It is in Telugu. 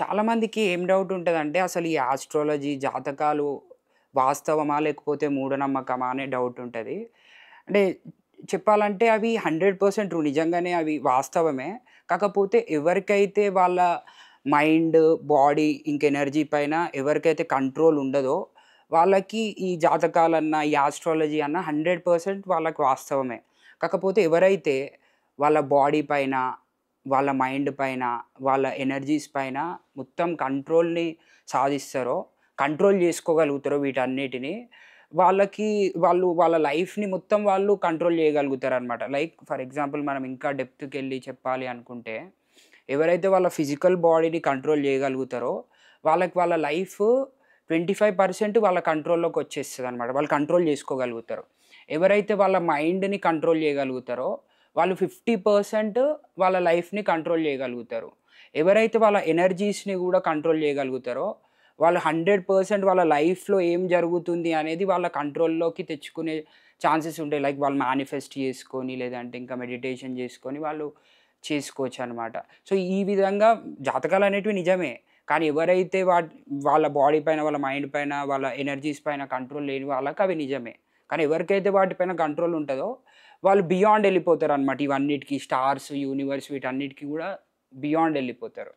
చాలామందికి ఏం డౌట్ ఉంటుందంటే అసలు ఈ ఆస్ట్రాలజీ జాతకాలు వాస్తవమా లేకపోతే మూఢనమ్మకమా అనే డౌట్ ఉంటుంది అంటే చెప్పాలంటే అవి హండ్రెడ్ పర్సెంట్ నిజంగానే అవి వాస్తవమే కాకపోతే ఎవరికైతే వాళ్ళ మైండ్ బాడీ ఇంక ఎనర్జీ పైన ఎవరికైతే కంట్రోల్ ఉండదో వాళ్ళకి ఈ జాతకాలన్నా ఈ ఆస్ట్రాలజీ అన్న హండ్రెడ్ పర్సెంట్ వాళ్ళకి వాస్తవమే కాకపోతే ఎవరైతే వాళ్ళ బాడీ పైన వాళ్ళ మైండ్ పైన వాళ్ళ ఎనర్జీస్ పైన మొత్తం కంట్రోల్ని సాధిస్తారో కంట్రోల్ చేసుకోగలుగుతారో వీటన్నిటిని వాళ్ళకి వాళ్ళు వాళ్ళ లైఫ్ని మొత్తం వాళ్ళు కంట్రోల్ చేయగలుగుతారు అనమాట లైక్ ఫర్ ఎగ్జాంపుల్ మనం ఇంకా డెప్త్కి వెళ్ళి చెప్పాలి అనుకుంటే ఎవరైతే వాళ్ళ ఫిజికల్ బాడీని కంట్రోల్ చేయగలుగుతారో వాళ్ళకి వాళ్ళ లైఫ్ ట్వంటీ ఫైవ్ పర్సెంట్ వాళ్ళ కంట్రోల్లోకి వచ్చేస్తుంది అనమాట వాళ్ళు కంట్రోల్ చేసుకోగలుగుతారు ఎవరైతే వాళ్ళ మైండ్ని కంట్రోల్ చేయగలుగుతారో వాళ్ళు ఫిఫ్టీ పర్సెంట్ వాళ్ళ లైఫ్ని కంట్రోల్ చేయగలుగుతారు ఎవరైతే వాళ్ళ ఎనర్జీస్ని కూడా కంట్రోల్ చేయగలుగుతారో వాళ్ళు హండ్రెడ్ పర్సెంట్ వాళ్ళ లైఫ్లో ఏం జరుగుతుంది అనేది వాళ్ళ కంట్రోల్లోకి తెచ్చుకునే ఛాన్సెస్ ఉంటాయి లైక్ వాళ్ళు మేనిఫెస్ట్ చేసుకొని లేదంటే ఇంకా మెడిటేషన్ చేసుకొని వాళ్ళు చేసుకోవచ్చు అనమాట సో ఈ విధంగా జాతకాలు అనేటివి నిజమే కానీ ఎవరైతే వా వాళ్ళ బాడీ పైన వాళ్ళ మైండ్ పైన వాళ్ళ ఎనర్జీస్ పైన కంట్రోల్ లేని వాళ్ళకి అవి నిజమే కానీ ఎవరికైతే వాటిపైన కంట్రోల్ ఉంటుందో వాళ్ళు బియాండ్ వెళ్ళిపోతారు అనమాట ఇవన్నిటికీ స్టార్స్ యూనివర్స్ వీటన్నిటికీ కూడా బియాండ్ వెళ్ళిపోతారు